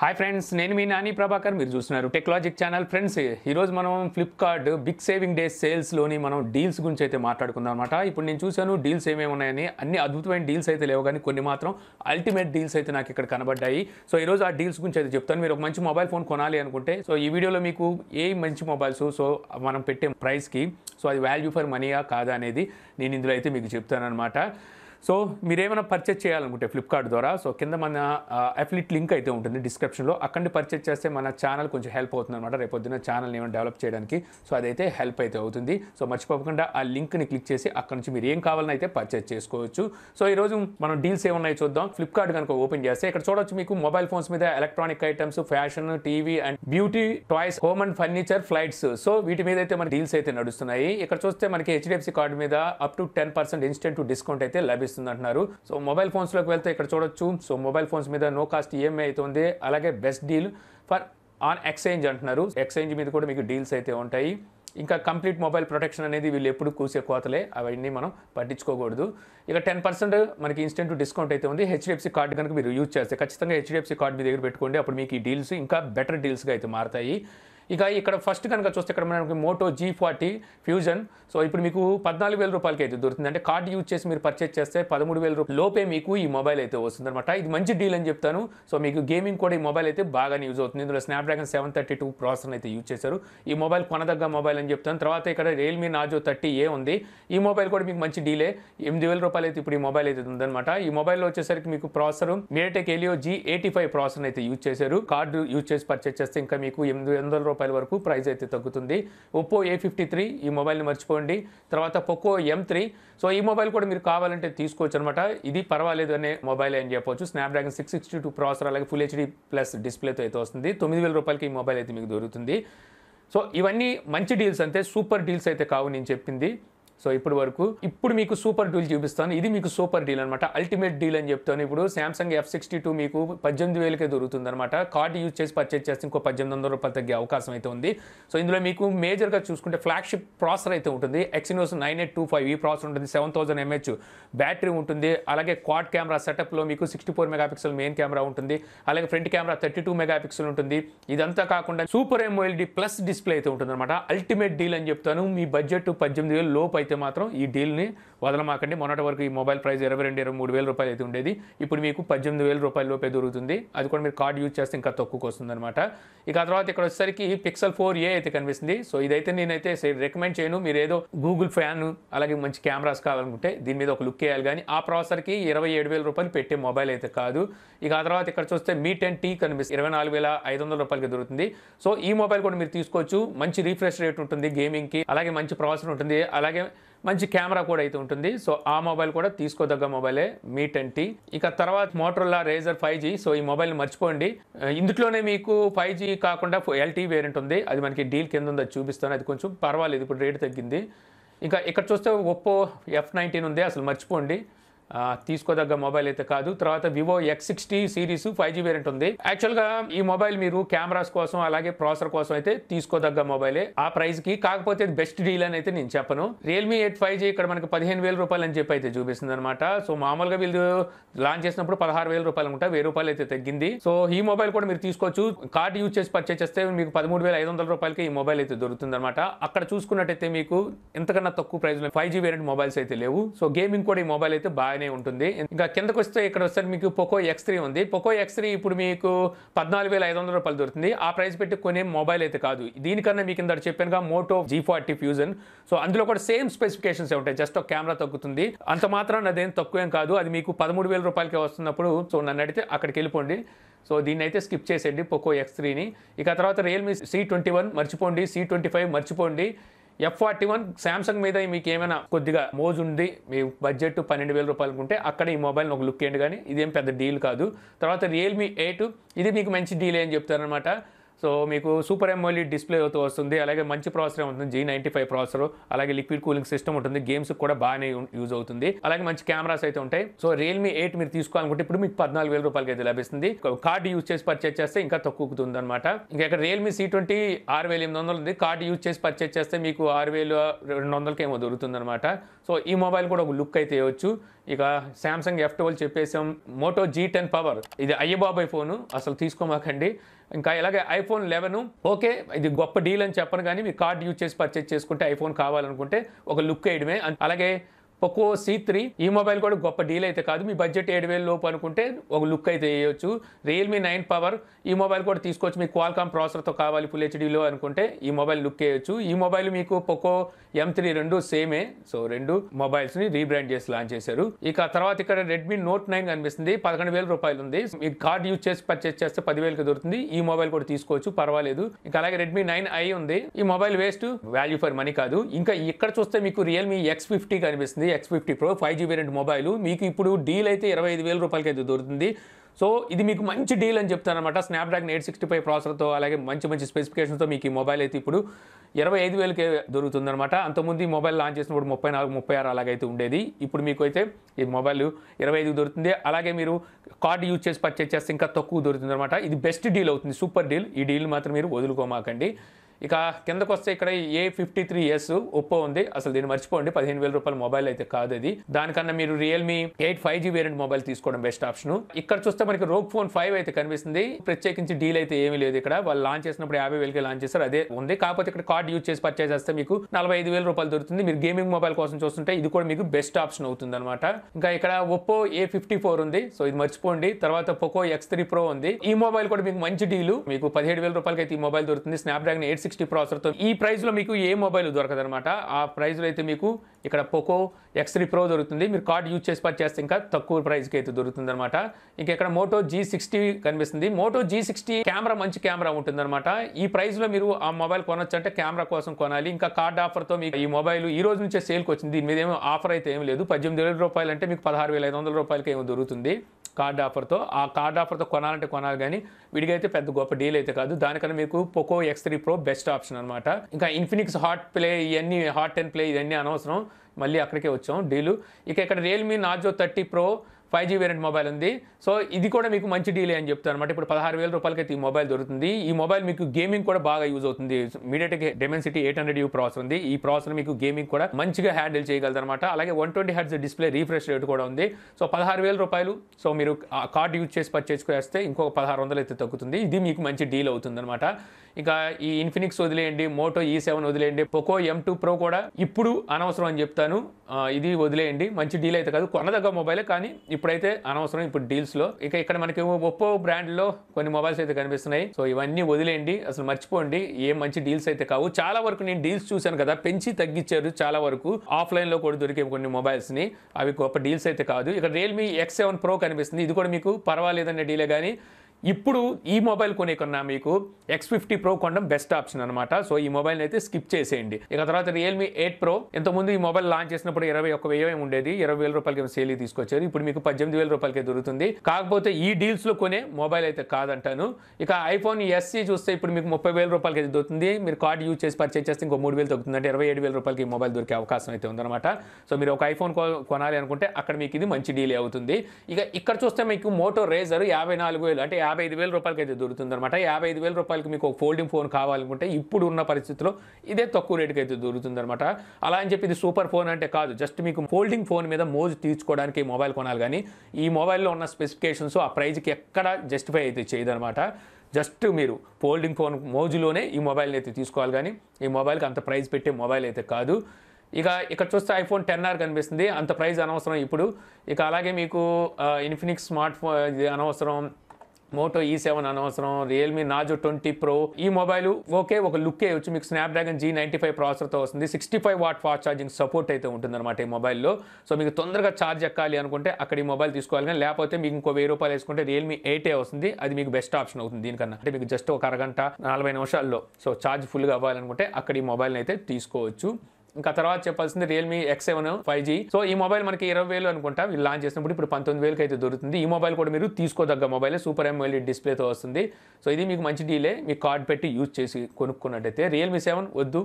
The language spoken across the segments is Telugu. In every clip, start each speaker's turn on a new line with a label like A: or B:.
A: హాయ్ ఫ్రెండ్స్ నేను మీ నాని ప్రభాకర్ మీరు చూస్తున్నారు టెక్నాలజిక్ ఛానల్ ఫ్రెండ్స్ ఈరోజు మనం ఫ్లిప్కార్ట్ బిగ్ సేవింగ్ డే సేల్స్లోని మనం డీల్స్ గురించి అయితే మాట్లాడుకుందాం అనమాట ఇప్పుడు నేను చూశాను డీల్స్ ఏమేమి ఉన్నాయని అన్ని అద్భుతమైన డీల్స్ అయితే లేవు కానీ కొన్ని మాత్రం అల్టిమేట్ డీల్స్ అయితే నాకు ఇక్కడ కనబడ్డాయి సో ఈరోజు ఆ డీల్స్ గురించి అయితే చెప్తాను మీరు ఒక మంచి మొబైల్ ఫోన్ కొనాలి అనుకుంటే సో ఈ వీడియోలో మీకు ఏ మంచి మొబైల్స్ సో మనం పెట్టే ప్రైస్కి సో అది వాల్యూ ఫర్ మనీయా కాదా అనేది నేను ఇందులో అయితే మీకు చెప్తాను అనమాట సో మీరేమైనా పర్చేజ్ చేయాలనుకుంటే ఫ్లిప్కార్ట్ ద్వారా సో కింద మన అఫ్లిట్ లింక్ అయితే ఉంటుంది డిస్క్రిప్షన్లో అక్కడి పర్చేజ్ చేస్తే మన ఛానల్ కొంచెం హెల్ప్ అవుతుంది అనమాట రేపొద్దున ఛానల్ని ఏమైనా డెవలప్ చేయడానికి సో అదైతే హెల్ప్ అయితే అవుతుంది సో మర్చిపోకుండా ఆ లింక్ని క్లిక్ చేసి అక్కడ నుంచి మీరు ఏం కావాలని అయితే పర్చేజ్ చేసుకోవచ్చు సో ఈరోజు మనం డీల్స్ ఏమున్నాయో చూద్దాం ఫ్లిప్కార్ట్ కనుక ఓపెన్ చేస్తే ఇక్కడ చూడొచ్చు మీకు మొబైల్ ఫోన్స్ మీద electronic items fashion TV and beauty toys home and furniture flights so వీటి మీద అయితే మన డీల్స్ అయితే నడుస్తున్నాయి ఇక్కడ చూస్తే మనకి హెచ్డిఎఫ్సి కార్డు మీద up to ten percent instant discount అయితే లభిస్తుంది అందిస్తుంది అంటున్నారు సో మొబైల్ ఫోన్స్లోకి వెళ్తే ఇక్కడ చూడొచ్చు సో మొబైల్ ఫోన్స్ మీద నో కాస్ట్ ఈఎంఐ ఉంది అలాగే best deal for on exchange అంటున్నారు ఎక్స్చేంజ్ మీద కూడా మీకు డీల్స్ అయితే ఉంటాయి ఇంకా కంప్లీట్ మొబైల్ ప్రొటెక్షన్ అనేది వీళ్ళు ఎప్పుడు కూసే కోతలే అవన్నీ మనం పట్టించుకోకూడదు ఇక టెన్ పర్సెంట్ మనకి ఇన్స్టెంట్ డిస్కౌంట్ అయితే ఉంది హెచ్డిఎఫ్సి కార్డు కనుక మీరు యూజ్ చేస్తే ఖచ్చితంగా హెచ్డిఎఫ్సి కార్డు మీ దగ్గర పెట్టుకోండి అప్పుడు మీకు ఈ డీల్స్ ఇంకా బెటర్ డీల్స్గా అయితే మారుతాయి ఇక ఇక్కడ ఫస్ట్ కనుక చూస్తే ఇక్కడ మనకి Moto G forty Fusion so ఇప్పుడు మీకు పద్నాలుగు వేల రూపాయలకి అయితే దొరుకుతుంది అంటే కార్డ్ యూజ్ చేసి మీరు పర్చేస్ చేస్తే పదమూడు వేల రూపాయలు లోపే మీకు ఈ మొబైల్ అయితే వస్తుందన్నమాట ఇది మంచి డీల్ అని చెప్తాను సో మీకు గేమింగ్ కూడా ఈ మొబైల్ అయితే బాగానే యూజ్ అవుతుంది ఇందులో Snapdragon seven thirty two processor అయితే యూజ్ చేశారు ఈ మొబైల్ కొనదగ్గ మొబైల్ అని చెప్తాను తర్వాత ఇక్కడ రియల్మీ నాజో థర్టీ ఏ ఉంది ఈ మొబైల్ కూడా మీకు మంచి డీలే ఎనిమిది వేల రూపాయలు అయితే ఇప్పుడు ఈ మొబైల్ అయితే ఉందన్నమాట ఈ మొబైల్లో వచ్చేసరికి మీకు processor MediaTek Helio G eighty five processor అయితే యూజ్ చేశారు కార్డు యూజ్ చేసి పర్చేస్ చేస్తే ఇంకా మీకు ఎనిమిది వందల రూపాయల వరకు ప్రైస్ అయితే తగ్గుతుంది ఒప్పో ఏ ఫిఫ్టీ త్రీ ఈ మొబైల్ని మర్చిపోండి తర్వాత పొక్కో ఎం త్రీ సో ఈ మొబైల్ కూడా మీరు కావాలంటే తీసుకోవచ్చు అనమాట ఇది పర్వాలేదు అనే మొబైల్ అని చెప్పొచ్చు Snapdragon six sixty two processor అలాగే ఫుల్ హెచ్డీ ప్లస్ డిస్ప్లేతో అయితే వస్తుంది తొమ్మిది వేల రూపాయలకి ఈ మొబైల్ అయితే మీకు దొరుకుతుంది సో ఇవన్నీ మంచి డీల్స్ అంతే సూపర్ డీల్స్ అయితే కావు నేను చెప్పింది సో ఇప్పటి వరకు ఇప్పుడు మీకు సూపర్ డీల్ చూపిస్తాను ఇది మీకు సూపర్ డీల్ అనమాట అల్టిమేట్ డీల్ అని చెప్తాను ఇప్పుడు శాంసంగ్ ఎఫ్ సిక్స్టీ టూ మీకు పద్దెనిమిది వేలకే దొరుకుతుంది అనమాట కార్డ్ యూజ్ చేసి పర్చేజ్ చేస్తే ఇంకో పద్దెనిమిది వందల రూపాయలు తగ్గే అవకాశం అయితే ఉంది సో ఇందులో మీకు మేజర్గా చూసుకుంటే ఫ్లాగ్షిప్ ప్రాసెసర్ అయితే ఉంటుంది Exynos nine eight two five ఈ ప్రాసెసర్ ఉంటుంది సెవెన్ థౌసండ్ ఎంహెచ్ బ్యాటరీ ఉంటుంది అలాగే క్వాడ్ కెమెరా సెటప్లో మీకు sixty four megapixel main camera ఉంటుంది అలాగే front camera thirty two megapixel ఉంటుంది ఇదంతా కాకుండా సూపర్ ఎంఓఎల్డి ప్లస్ డిస్ప్లే అయితే ఉంటుంది అనమాట అల్టిమేట్ డీల్ అని చెప్తాను మీ బడ్జెట్ పద్దెనిమిది వేలు లోపు అయితే మాత్రం ఈ డీల్ని వదలమాకండి మొన్నటి వరకు ఈ మొబైల్ ప్రైస్ ఇరవై రెండు ఇరవై మూడు వేల రూపాయలు అయితే ఉండేది ఇప్పుడు మీకు పద్దెనిమిది వేల రూపాయల లోపే దొరుకుతుంది అది కూడా మీరు కార్డ్ యూజ్ చేస్తే ఇంకా తక్కువకి వస్తుంది అనమాట ఇక ఆ తర్వాత ఇక్కడ వచ్చేసరికి పిక్సెల్ ఫోర్ ఏ అయితే కనిపిస్తుంది సో ఇదైతే నేనైతే రికమెండ్ చేయను మీరు ఏదో గూగుల్ ఫ్యాన్ అలాగే మంచి కెమెరాస్ కావాలనుకుంటే దీని మీద ఒక లుక్ వేయాలి కానీ ఆ ప్రాసెసర్కి ఇరవై ఏడు వేల రూపాయలు పెట్టే మొబైల్ అయితే కాదు ఇక ఆ తర్వాత ఇక్కడ చూస్తే మీ టెన్ టీ కనిపిస్తుంది ఇరవై నాలుగు వేల ఐదు వందల రూపాయలకి దొరుకుతుంది సో ఈ మొబైల్ కూడా మీరు తీసుకోవచ్చు మంచి రీఫ్రెష్ రేట్ ఉంటుంది గేమింగ్కి అలాగే మంచి ప్రాసెసర్ ఉంటుంది అలాగే మంచి కెమెరా కూడా అయితే ఉంటుంది సో ఆ మొబైల్ కూడా తీసుకోదగ్గ మొబైలే మీ టెన్ టీ ఇక తర్వాత Motorola Razr five G so ఈ మొబైల్ మర్చిపోండి ఇందులోనే మీకు ఫైవ్ జీ కాకుండా ఎల్టీ వేరియంట్ ఉంది అది మనకి డీల్ కింద ఉంది చూపిస్తాను అది కొంచెం పర్వాలేదు ఇప్పుడు రేటు తగ్గింది ఇంకా ఇక్కడ చూస్తే ఒప్పో ఎఫ్ నైన్టీన్ ఉంది అసలు మర్చిపోండి తీసుకోదగ్గ మొబైల్ అయితే కాదు తర్వాత Vivo X sixty series five G variant ఉంది యాక్చువల్గా ఈ మొబైల్ మీరు కెమెరాస్ కోసం అలాగే ప్రాసెసర్ కోసం అయితే తీసుకోదగ్గ మొబైలే ఆ ప్రైస్కి కాకపోతే బెస్ట్ డీల్ అని అయితే నేను చెప్పను రియల్మీ ఎయిట్ ఫైవ్ జీ ఇక్కడ మనకి పదిహేను వేల రూపాయలు అని చెప్పి అయితే చూపిస్తుంది అనమాట సో మామూలుగా వీళ్ళు లాంచ్ చేసినప్పుడు పదహారు వేల రూపాయలు ఉంటాయి వెయ్యి రూపాయలు అయితే తగ్గింది సో ఈ మొబైల్ కూడా మీరు తీసుకోవచ్చు కార్డ్ యూజ్ చేసి పర్చేస్ చేస్తే మీకు పదమూడు వేల ఐదు వందల రూపాయలకి ఈ మొబైల్ అయితే దొరుకుతుంది అనమాట అక్కడ చూసుకున్నట్టయితే మీకు ఇంతకన్నా తక్కువ ప్రైస్లో ఫైవ్ జీ వేరియంట్ మొబైల్స్ అయితే లేవు సో గేమింగ్ కూడా ఈ మొబైల్ అయితే బాగా బాగానే ఉంటుంది ఇంకా కిందకు వస్తే ఇక్కడ వస్తే మీకు పోకో ఎక్స్ త్రీ ఉంది పోకో ఎక్స్ త్రీ ఇప్పుడు మీకు పద్నాలుగు వేల ఐదు వందల రూపాయలు దొరుకుతుంది ఆ ప్రైస్ పెట్టి కొనే మొబైల్ అయితే కాదు దీనికన్నా మీకు ఇంత చెప్పాను Moto G forty Fusion so అందులో కూడా సేమ్ స్పెసిఫికేషన్స్ ఉంటాయి జస్ట్ ఒక కెమెరా తగ్గుతుంది అంత మాత్రం అదేం తక్కువేం కాదు అది మీకు పదమూడు వేల రూపాయలకే వస్తున్నప్పుడు సో నన్ను అడిగితే అక్కడికి వెళ్ళిపోండి సో దీన్ని అయితే స్కిప్ చేసేయండి పోకో ఎక్స్ త్రీని ఇక తర్వాత రియల్మీ సి ట్వంటీ వన్ మర్చిపోండి సి ట్వంటీ ఫైవ్ మర్చిపోండి ఎఫ్ ఫార్టీ వన్ శాంసంగ్ మీద మీకు ఏమైనా కొద్దిగా మోజు ఉంది మీ బడ్జెట్ పన్నెండు వేల రూపాయలు ఉంటే అక్కడ ఈ మొబైల్ని ఒక లుక్ ఏంటి కానీ ఇదేం పెద్ద డీల్ కాదు తర్వాత రియల్మీ ఎయిట్ ఇది మీకు మంచి డీల్ అని చెప్తారనమాట సో మీకు సూపర్ ఎంఓలీ డిస్ప్లే అవుతూ వస్తుంది అలాగే మంచి ప్రాసెసర్ ఉంటుంది జీ నైంటీ ఫైవ్ ప్రాసెసర్ అలాగే లిక్విడ్ కూలింగ్ సిస్టమ్ ఉంటుంది గేమ్స్ కూడా బాగానే యూజ్ అవుతుంది అలాగే మంచి కెమెరాస్ అయితే ఉంటాయి సో రియల్మీ ఎయిట్ మీరు తీసుకోవాలనుకుంటే ఇప్పుడు మీకు పద్నాలుగు వేల రూపాయలకి అయితే లభిస్తుంది కార్డు యూజ్ చేసి పర్చేజ్ చేస్తే ఇంకా తక్కువతుంది అనమాట ఇంకా ఇక్కడ రియల్మీ సి ట్వంటీ ఆరు వేల ఎనిమిది వందలు ఉంది కార్డు యూజ్ చేసి పర్చేజ్ చేస్తే మీకు ఆరు వేలు రెండు వందలకి ఏమో దొరుకుతుంది అనమాట సో ఈ మొబైల్ కూడా ఒక లుక్ అయితే ఇవ్వచ్చు ఇక శాంసంగ్ ఎఫ్ ట్వెల్వ్ చెప్పేసాం మోటో జీ టెన్ పవర్ ఇది అయ్యబాబాయ్ ఫోను అసలు తీసుకోమాకండి ఇంకా ఇలాగే ఐఫోన్ లెవెన్ ఓకే ఇది గొప్ప డీల్ అని చెప్పను కానీ మీ కార్డ్ యూజ్ చేసి పర్చేజ్ చేసుకుంటే ఐఫోన్ కావాలనుకుంటే ఒక లుక్ వేయడమే అలాగే ఒక్కో సీ త్రీ ఈ మొబైల్ కూడా గొప్ప డీల్ అయితే కాదు మీ బడ్జెట్ ఏడు వేల లోపు అనుకుంటే ఒక లుక్ అయితే వేయొచ్చు రియల్మీ నైన్ పవర్ ఈ మొబైల్ కూడా తీసుకోవచ్చు మీకు క్వాల్కామ్ ప్రాసెసర్తో కావాలి ఫుల్ హెచ్డీలో అనుకుంటే ఈ మొబైల్ లుక్ వేయొచ్చు ఈ మొబైల్ మీకు పొకో ఎం త్రీ రెండు సేమే సో రెండు మొబైల్స్ని రీబ్రాండ్ చేసి లాంచ్ చేశారు ఇక తర్వాత ఇక్కడ రెడ్మీ నోట్ నైన్ కనిపిస్తుంది పదకొండు వేల రూపాయలు ఉంది మీ కార్డ్ యూజ్ చేసి పర్చేస్ చేస్తే పదివేలకి దొరుకుతుంది ఈ మొబైల్ కూడా తీసుకోవచ్చు పర్వాలేదు ఇంకా అలాగే రెడ్మీ నైన్ ఐ ఉంది ఈ mobile waste value for money కాదు ఇంకా ఇక్కడ చూస్తే మీకు రియల్మీ ఎక్స్ ఫిఫ్టీ కనిపిస్తుంది వస్తుంది X fifty pro five G variant mobile మీకు ఇప్పుడు డీల్ అయితే ఇరవై ఐదు వేల రూపాయలకి అయితే దొరుకుతుంది సో ఇది మీకు మంచి డీల్ అని చెప్తానమాట స్నాప్డ్రాగన్ ఎయిట్ సిక్స్టీ ఫైవ్ ప్రాసెసర్తో అలాగే మంచి మంచి స్పెసిఫికేషన్తో మీకు ఈ మొబైల్ అయితే ఇప్పుడు ఇరవై ఐదు వేలకే దొరుకుతుందనమాట అంతకుముందు ఈ మొబైల్ లాంచ్ చేసినప్పుడు ముప్పై నాలుగు ముప్పై ఆరు అలాగైతే ఉండేది ఇప్పుడు మీకు అయితే ఈ మొబైల్ ఇరవై ఐదు దొరుకుతుంది అలాగే మీరు కార్డు యూజ్ చేసి పర్చేస్ చేస్తే ఇంకా తక్కువ దొరుకుతుంది అనమాట ఇది బెస్ట్ డీల్ అవుతుంది సూపర్ డీల్ ఈ డీల్ మాత్రం మీరు వదులుకోమాకండి ఇక కిందకు వస్తే ఇక్కడ A fifty three S Oppo ఉంది అసలు దీన్ని మర్చిపోండి పదిహేను వేల రూపాయల మొబైల్ అయితే కాదు అది దానికన్నా మీరు Realme eight five G variant mobile తీసుకోవడం బెస్ట్ ఆప్షన్ ఇక్కడ చూస్తే మనకి రోక్ ఫోన్ ఫైవ్ అయితే కనిపిస్తుంది ప్రత్యేకించి డీల్ అయితే ఏమీ లేదు ఇక్కడ వాళ్ళు లాంచ్ చేసినప్పుడు యాభై వేలకి లాంచ్ చేస్తారు అదే ఉంది కాకపోతే ఇక్కడ కార్డ్ యూజ్ చేసి పర్చేజ్ చేస్తే మీకు నలభై ఐదు వేల రూపాయలు దొరుకుతుంది మీరు గేమింగ్ మొబైల్ కోసం చూస్తుంటే ఇది కూడా మీకు బెస్ట్ ఆప్షన్ అవుతుంది అనమాట ఇంకా ఇక్కడ ఒప్పో ఏ ఫిఫ్టీ ఫోర్ ఉంది సో ఇది మర్చిపోండి తర్వాత పొకో ఎక్స్ త్రీ ప్రో ఉంది ఈ మొబైల్ కూడా మీకు మంచి డీలు మీకు పదిహేడు వేల రూపాయలకి అయితే ఈ మొబైల్ దొరుకుతుంది స్నాప్ డ్రాగన్ ఎయిట్ సిక్స్టీ ప్రాసెసర్తో ఈ ప్రైస్లో మీకు ఏ మొబైల్ దొరకదనమాట ఆ ప్రైస్లో అయితే మీకు ఇక్కడ పోకో ఎక్స్ త్రీ ప్రో దొరుకుతుంది మీరు కార్డ్ యూజ్ చేసి పర్చేస్తే ఇంకా తక్కువ ప్రైస్కి అయితే దొరుకుతుంది అనమాట ఇంకా ఇక్కడ మోటో జీ సిక్స్టీ కనిపిస్తుంది మోటో జీ సిక్స్టీ కెమెరా మంచి కెమెరా ఉంటుంది అనమాట ఈ ప్రైస్లో మీరు ఆ మొబైల్ కొనొచ్చు అంటే కెమెరా కోసం కొనాలి ఇంకా కార్డ్ ఆఫర్తో మీకు ఈ మొబైల్ ఈ రోజు నుంచే సేల్కి వచ్చింది దీని మీద ఏమో ఆఫర్ అయితే ఏం లేదు పద్దెనిమిది వేల రూపాయలు అంటే మీకు పదహారు వేల ఐదు వందల రూపాయలకి ఏమో దొరుకుతుంది కార్డ్ ఆఫర్తో ఆ కార్డ్ ఆఫర్తో కొనాలంటే కొనాలి కానీ విడిగైతే పెద్ద గొప్ప డీల్ అయితే కాదు దానికన్నా మీకు Poco X three pro best option అనమాట ఇంకా ఇన్ఫినిక్స్ హాట్ ప్లే ఇవన్నీ హాట్ టెన్ ప్లే ఇవన్నీ అనవసరం మళ్ళీ అక్కడికే వచ్చాం డీలు ఇక ఇక్కడ Realme Narzo thirty pro five G variant mobile ఉంది సో ఇది కూడా మీకు మంచి డీలే అని చెప్తాను అనమాట ఇప్పుడు పదహారు వేల రూపాయలకి అయితే ఈ మొబైల్ దొరుకుతుంది ఈ మొబైల్ మీకు గేమింగ్ కూడా బాగా యూజ్ అవుతుంది MediaTek Dimensity eight hundred U process ఉంది ఈ ప్రాసెస్ మీకు గేమింగ్ కూడా మంచిగా హ్యాండిల్ చేయగలదు అనమాట అలాగే one twenty hertz display refresh rate కూడా ఉంది సో పదహారు వేల రూపాయలు సో మీరు కార్డ్ యూజ్ చేసి పర్చేసుకు వేస్తే ఇంకొక పదహారు వందలు అయితే తగ్గుతుంది ఇది మీకు మంచి డీల్ అవుతుంది అనమాట ఇక ఈ ఇన్ఫినిక్స్ వదిలేయండి మోటో ఈ సెవెన్ వదిలేయండి పోకో ఎం టూ ప్రో కూడా ఇప్పుడు అనవసరం అని చెప్తాను ఇది వదిలేయండి మంచి డీల్ అయితే కాదు కొనదగ్గ మొబైలే కానీ ఇప్పుడైతే అనవసరం ఇప్పుడు డీల్స్లో ఇక ఇక్కడ మనకి ఒప్పో బ్రాండ్లో కొన్ని మొబైల్స్ అయితే కనిపిస్తున్నాయి సో ఇవన్నీ వదిలేయండి అసలు మర్చిపోండి ఏ మంచి డీల్స్ అయితే కావు చాలా వరకు నేను డీల్స్ చూశాను కదా పెంచి తగ్గించారు చాలా వరకు ఆఫ్లైన్లో కూడా దొరికే కొన్ని మొబైల్స్ని అవి గొప్ప డీల్స్ అయితే కాదు ఇక్కడ రియల్మీ ఎక్స్ సెవెన్ ప్రో కనిపిస్తుంది ఇది కూడా మీకు పర్వాలేదనే డీలే కానీ ఇప్పుడు ఈ మొబైల్ కొనే కన్నా మీకు ఎక్స్ ఫిఫ్టీ ప్రో కొనడం బెస్ట్ ఆప్షన్ అనమాట సో ఈ మొబైల్ అయితే స్కిప్ చేసేయండి ఇక తర్వాత రియల్మీ ఎయిట్ ప్రో ఇంతకుముందు ఈ మొబైల్ లాంచ్ చేసినప్పుడు ఇరవై ఒక వెయ్యి ఉండేది ఇరవై వేల రూపాయలకి సేల్ తీసుకొచ్చారు ఇప్పుడు మీకు పద్దెనిమిది వేల రూపాయలకి దొరుకుతుంది కాకపోతే ఈ డీల్స్లో కొనే మొబైల్ అయితే కాదంటాను ఇక ఐఫోన్ ఎస్సీ చూస్తే ఇప్పుడు మీకు ముప్పై వేల రూపాయలకి అయితే దొరుకుతుంది మీరు కార్డు యూజ్ చేసి పర్చేజ్ చేస్తే ఇంకో మూడు వేలు తగ్గుతుంది అంటే ఇరవై ఏడు వేల రూపాయలకి ఈ మొబైల్ దొరికే అవకాశం అయితే ఉందన్నమాట సో మీరు ఒక ఐఫోన్ కొనాలి అనుకుంటే అక్కడ మీకు ఇది మంచి డీలే అవుతుంది ఇక ఇక్కడ చూస్తే మీకు మోటో రేజర్ యాభై నాలుగు వేలు అంటే యాభై ఐదు వేల రూపాయలకి అయితే అనమాట యాభై ఐదు వేల రూపాయలకి మీకు ఒక ఫోల్డింగ్ ఫోన్ కావాలనుకుంటే ఇప్పుడు ఉన్న పరిస్థితిలో ఇదే తక్కువ రేటుకి అయితే దొరుకుతుందనమాట అలా అని చెప్పి ఇది సూపర్ ఫోన్ అంటే కాదు జస్ట్ మీకు ఫోల్డింగ్ ఫోన్ మీద మోజు తీర్చుకోవడానికి మొబైల్ కొనాలి కానీ ఈ మొబైల్లో ఉన్న స్పెసిఫికేషన్స్ ఆ ప్రైజ్కి ఎక్కడ జస్టిఫై అయితే చేయదనమాట జస్ట్ మీరు ఫోల్డింగ్ ఫోన్ మోజులోనే ఈ మొబైల్ని అయితే తీసుకోవాలి కానీ ఈ మొబైల్కి అంత ప్రైజ్ పెట్టే మొబైల్ అయితే కాదు ఇక ఇక్కడ చూస్తే ఐఫోన్ టెన్ ఆర్ కనిపిస్తుంది అంత ప్రైజ్ అనవసరం ఇప్పుడు ఇక అలాగే మీకు ఇన్ఫినిక్స్ స్మార్ట్ ఫోన్ అనవసరం మోటో e ఈ సెవెన్ అనవసరం రియల్మీ నాజో ట్వంటీ ప్రో ఈ మొబైల్ ఓకే ఒక లుక్ వచ్చి మీకు స్నాప్డ్రాగన్ జీ నైంటీ ఫైవ్ ప్రాసెసర్తో వస్తుంది sixty five watt fast charging support అయితే ఉంటుందన్నమాట ఈ మొబైల్లో సో మీకు తొందరగా ఛార్జ్ ఎక్కాలి అనుకుంటే అక్కడ ఈ మొబైల్ తీసుకోవాలి కానీ లేకపోతే మీకు ఇంకో వెయ్యి రూపాయలు వేసుకుంటే రియల్మీ ఎయిటే వస్తుంది అది మీకు బెస్ట్ ఆప్షన్ అవుతుంది దీనికన్నా అంటే మీకు జస్ట్ ఒక అరగంట నలభై నిమిషాల్లో సో ఛార్జ్ ఫుల్గా అవ్వాలనుకుంటే అక్కడ ఈ మొబైల్ని అయితే తీసుకోవచ్చు ఇంకా తర్వాత చెప్పాల్సింది Realme X seven five G so ఈ మొబైల్ మనకి ఇరవై వేలు అనుకుంటా వీళ్ళు లాంచ్ చేసినప్పుడు ఇప్పుడు పంతొమ్మిది వేలకి అయితే దొరుకుతుంది ఈ మొబైల్ కూడా మీరు తీసుకోదగ్గ మొబైల్ సూపర్ ఎంఎల్ఈ డిస్ప్లేతో వస్తుంది సో ఇది మీకు మంచి డీలే మీ కార్డ్ పెట్టి యూజ్ చేసి కొనుక్కున్నట్టయితే రియల్మీ సెవెన్ వద్దు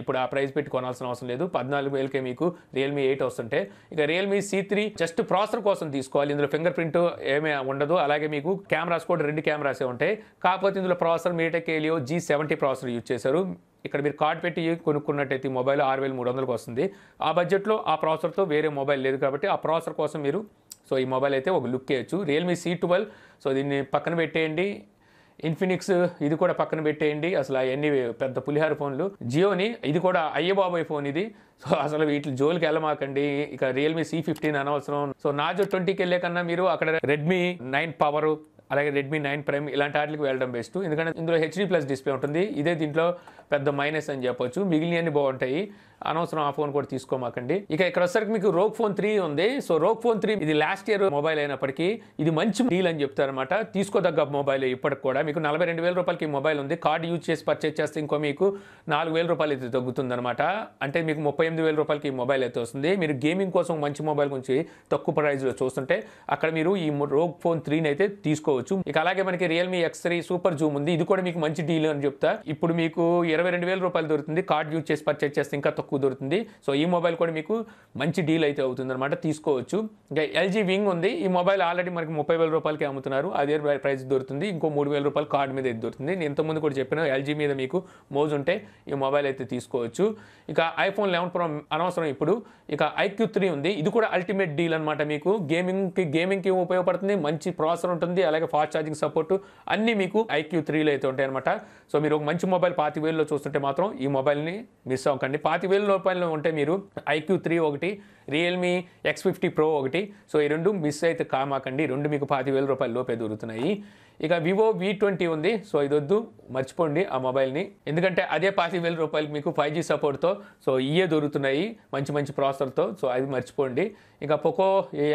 A: ఇప్పుడు ఆ ప్రైస్ పెట్టి కొనాల్సిన అవసరం లేదు పద్నాలుగు వేలకే మీకు రియల్మీ ఎయిట్ వస్తుంటే ఇక Realme C three just processor కోసం తీసుకోవాలి ఇందులో ఫింగర్ ప్రింట్ ఏమీ ఉండదు అలాగే మీకు కెమెరాస్ కూడా రెండు కెమెరాసే ఉంటాయి కాకపోతే ఇందులో processor MediaTek Helio G seventy processor use చేశారు ఇక్కడ మీరు కార్డ్ పెట్టి కొనుక్కున్నట్టయితే మొబైల్ ఆరు వేల మూడు వందలకు వస్తుంది ఆ బడ్జెట్లో ఆ ప్రాసెసర్తో వేరే మొబైల్ లేదు కాబట్టి ఆ ప్రాసెసర్ కోసం మీరు సో ఈ మొబైల్ అయితే ఒక లుక్ వేయచ్చు రియల్మీ సీ ట్వెల్వ్ సో దీన్ని పక్కన పెట్టేయండి ఇన్ఫినిక్స్ ఇది కూడా పక్కన పెట్టేయండి అసలు అవన్నీ పెద్ద పులిహార ఫోన్లు జియోని ఇది కూడా అయ్యబాబోయ్ ఫోన్ ఇది సో అసలు వీటి జోలికి వెళ్ళమాకండి ఇక రియల్మీ సి ఫిఫ్టీన్ అనవసరం సో నాజో ట్వంటీకి వెళ్ళే కన్నా మీరు అక్కడ రెడ్మీ నైన్ పవర్ అలాగే రెడ్మీ నైన్ ప్రైమ్ ఇలాంటి వాటికి వెళ్ళడం బెస్ట్ ఎందుకంటే ఇందులో హెచ్డీ ప్లస్ డిస్ప్లే ఉంటుంది ఇదే దీంట్లో పెద్ద మైనస్ అని చెప్పొచ్చు మిగిలినవన్నీ బాగుంటాయి అనవసరం ఆ ఫోన్ కూడా తీసుకోమాకండి ఇక ఇక్కడ వచ్చరికి మీకు రోక్ ఫోన్ త్రీ ఉంది సో రోక్ ఫోన్ త్రీ ఇది లాస్ట్ ఇయర్ మొబైల్ అయినప్పటికీ ఇది మంచి డీల్ అని చెప్తారనమాట తీసుకోదగ్గ మొబైల్ ఇప్పటికి కూడా మీకు నలభై రెండు వేల రూపాయలకి మొబైల్ ఉంది కార్డు యూజ్ చేసి పర్చేస్ చేస్తే ఇంకో మీకు నాలుగు వేల రూపాయలు అయితే తగ్గుతుందనమాట అంటే మీకు ముప్పై ఎనిమిది వేల రూపాయలకి మొబైల్ అయితే వస్తుంది మీరు గేమింగ్ కోసం మంచి మొబైల్ గురించి తక్కువ ప్రైజ్లో చూస్తుంటే అక్కడ మీరు ఈ రోగ్ ఫోన్ త్రీని అయితే తీసుకోవచ్చు ఇక అలాగే మనకి Realme X three super zoom ఉంది ఇది కూడా మీకు మంచి డీల్ అని చెప్తా ఇప్పుడు మీకు ఇరవై రెండు వేల రూపాయలు దొరుకుతుంది కార్డ్ యూజ్ చేసి పర్చేస్ చేస్తే ఇంకా తక్కువ కుదురుతుంది సో ఈ మొబైల్ కూడా మీకు మంచి డీల్ అయితే అవుతుందన్నమాట తీసుకోవచ్చు ఇంకా ఎల్జీ వింగ్ ఉంది ఈ మొబైల్ ఆల్రెడీ మనకి ముప్పై వేల రూపాయలకి అమ్ముతున్నారు అదే ప్రైస్ దొరుకుతుంది ఇంకో మూడు వేల రూపాయలు కార్డ్ మీద అయితే దొరుకుతుంది నేను ఇంతకుముందు కూడా చెప్పిన ఎల్జీ మీద మీకు మోజ్ ఉంటే ఈ మొబైల్ అయితే తీసుకోవచ్చు ఇక ఐఫోన్ లెవెన్ ప్రో అనవసరం ఇప్పుడు ఇక ఐక్యూ త్రీ ఉంది ఇది కూడా అల్టిమేట్ డీల్ అనమాట మీకు గేమింగ్కి గేమింగ్కి ఉపయోగపడుతుంది మంచి ప్రాసెసర్ ఉంటుంది అలాగే ఫాస్ట్ ఛార్జింగ్ సపోర్ట్ అన్నీ మీకు ఐక్యూ త్రీలో అయితే ఉంటాయి అనమాట సో మీరు ఒక మంచి మొబైల్ పాతి వేలులో చూస్తుంటే మాత్రం ఈ మొబైల్ని మిస్ అవ్వకండి పాతి వేల రూపాయలు ఉంటే మీరు ఐక్యూ త్రీ ఒకటి రియల్మీ ఎక్స్ ఫిఫ్టీ ప్రో ఒకటి సో ఈ రెండు మిస్ అయితే కామాకండి రెండు మీకు పాతి వేల రూపాయల లోపే దొరుకుతున్నాయి ఇక వివో వి ట్వంటీ ఉంది సో ఇది వద్దు మర్చిపోండి ఆ మొబైల్ని ఎందుకంటే అదే పాతి వేల రూపాయలకి మీకు ఫైవ్ జీ సపోర్ట్తో సో ఇయే దొరుకుతున్నాయి మంచి మంచి ప్రాసెసర్తో సో అది మర్చిపోండి ఇక పొకో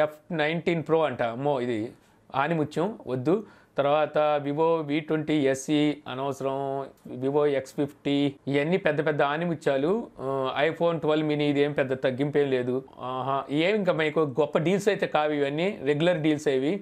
A: ఎఫ్ నైన్టీన్ ప్రో అంట అమ్మో ఇది ఆనిముత్యం వద్దు తర్వాత వివో వి ట్వంటీ ఎస్ఈ అనవసరం వివో ఎక్స్ ఫిఫ్టీ ఇవన్నీ పెద్ద పెద్ద ఆనిముచ్చాలు ఐఫోన్ ట్వెల్వ్ మినీ ఏం పెద్ద తగ్గింపేం లేదు ఏమి ఇంకా మీకు గొప్ప డీల్స్ అయితే కావు ఇవన్నీ రెగ్యులర్ డీల్స్ అవి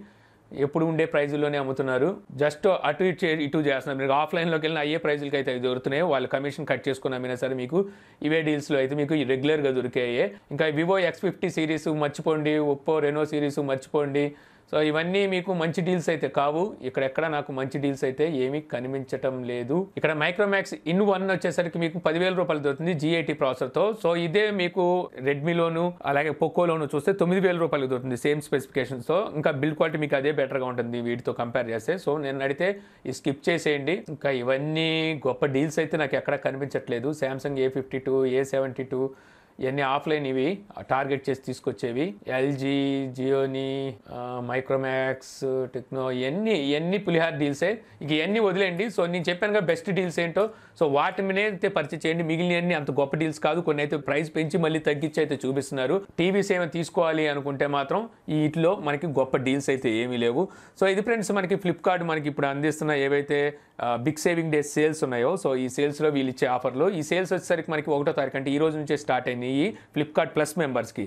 A: ఎప్పుడు ఉండే ప్రైజుల్లోనే అమ్ముతున్నారు జస్ట్ అటు ఇటు ఇటు చేస్తున్నారు మీరు ఆఫ్లైన్లోకి వెళ్ళిన అయ్యే ప్రైజులకి అయితే దొరుకుతున్నాయి వాళ్ళు కమిషన్ కట్ చేసుకుని అమ్మినా సరే మీకు ఇవే డీల్స్లో అయితే మీకు రెగ్యులర్గా దొరికాయి ఇంకా వివో ఎక్స్ ఫిఫ్టీ సిరీస్ మర్చిపోండి ఒప్పో రెనో సిరీస్ మర్చిపోండి సో ఇవన్నీ మీకు మంచి డీల్స్ అయితే కావు ఇక్కడ ఎక్కడ నాకు మంచి డీల్స్ అయితే ఏమీ కనిపించటం లేదు ఇక్కడ మైక్రోమాక్స్ ఇన్ వన్ వచ్చేసరికి మీకు పదివేల రూపాయలు దొరుకుతుంది జిఐటి ప్రాసెసర్తో సో ఇదే మీకు రెడ్మీలోను అలాగే పోకోలోను చూస్తే తొమ్మిది వేల రూపాయలు దొరుకుతుంది సేమ్ స్పెసిఫికేషన్స్తో ఇంకా బిల్ క్వాలిటీ మీకు అదే బెటర్గా ఉంటుంది వీటితో కంపేర్ చేస్తే సో నేను అడిగితే ఈ స్కిప్ చేసేయండి ఇంకా ఇవన్నీ గొప్ప డీల్స్ అయితే నాకు ఎక్కడ కనిపించట్లేదు Samsung A fifty two A seventy two ఇవన్నీ ఆఫ్లైన్ ఇవి టార్గెట్ చేసి తీసుకొచ్చేవి ఎల్జీ జియోని మైక్రోమాక్స్ టెక్నో ఇవన్నీ ఇవన్నీ పులిహార్ డీల్సే ఇక ఇవన్నీ వదిలేండి సో నేను చెప్పాను కదా బెస్ట్ డీల్స్ ఏంటో సో వాటినే అయితే పరిచయం చేయండి మిగిలినవన్నీ అంత గొప్ప డీల్స్ కాదు కొన్ని అయితే ప్రైస్ పెంచి మళ్ళీ తగ్గించి అయితే చూపిస్తున్నారు టీవీస్ ఏమైనా తీసుకోవాలి అనుకుంటే మాత్రం వీటిలో మనకి గొప్ప డీల్స్ అయితే ఏమీ లేవు సో ఇది ఫ్రెండ్స్ మనకి ఫ్లిప్కార్ట్ మనకి ఇప్పుడు అందిస్తున్న ఏవైతే బిగ్ సేవింగ్ డే సేల్స్ ఉన్నాయో సో ఈ సేల్స్లో వీళ్ళు ఇచ్చే ఆఫర్లు ఈ సేల్స్ వచ్చేసరికి మనకి ఒకటో తారీఖు అంటే ఈ రోజు నుంచే స్టార్ట్ అయింది ఈ ఫ్లిప్కార్ట్ ప్లస్ మెంబర్స్కి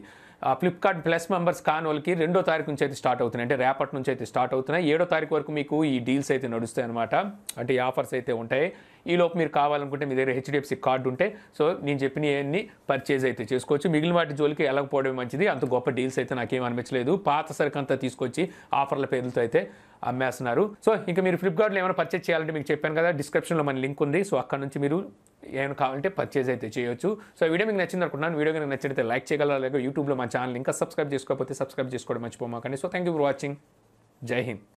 A: ఫ్లిప్కార్ట్ ప్లస్ మెంబర్స్ కాని వాళ్ళకి రెండో తారీఖు నుంచి అయితే స్టార్ట్ అవుతున్నాయి అంటే రేపటి నుంచి అయితే స్టార్ట్ అవుతున్నాయి ఏడో తారీఖు వరకు మీకు ఈ డీల్స్ అయితే నడుస్తాయి అనమాట అంటే ఈ ఆఫర్స్ అయితే ఉంటాయి ఈలోపు మీరు కావాలనుకుంటే మీ దగ్గర హెచ్డిఎఫ్సి కార్డు ఉంటే సో నేను అన్ని పర్చేజ్ అయితే చేసుకోవచ్చు మిగిలిన వాటి జోలికి వెళ్ళకపోవడం మంచిది అంత గొప్ప డీల్స్ అయితే నాకేం అనిపించలేదు పాత సరుకు అంతా తీసుకొచ్చి ఆఫర్ల పేర్లతో అయితే అమ్మేస్తున్నారు సో ఇంకా మీరు ఫ్లిప్కార్ట్లో ఏమైనా పర్చేజ్ చేయాలంటే మీకు చెప్పాను కదా డిస్క్రిప్షన్లో మన లింక్ ఉంది సో అక్కడ నుంచి మీరు ఏమైనా కావాలంటే పర్చేజ్ అయితే చేయొచ్చు సో వీడియో మీకు నచ్చింది అనుకుంటున్నాను వీడియో మీకు నచ్చితే లైక్ చేయగలరా లేక యూట్యూబ్లో మా ఛానల్ ఇంకా సబ్స్క్రైబ్ చేసుకోకపోతే సబ్స్క్రైబ్ చేసుకోవడం మర్చిపోమాకండి so thank you for watching జై హింద్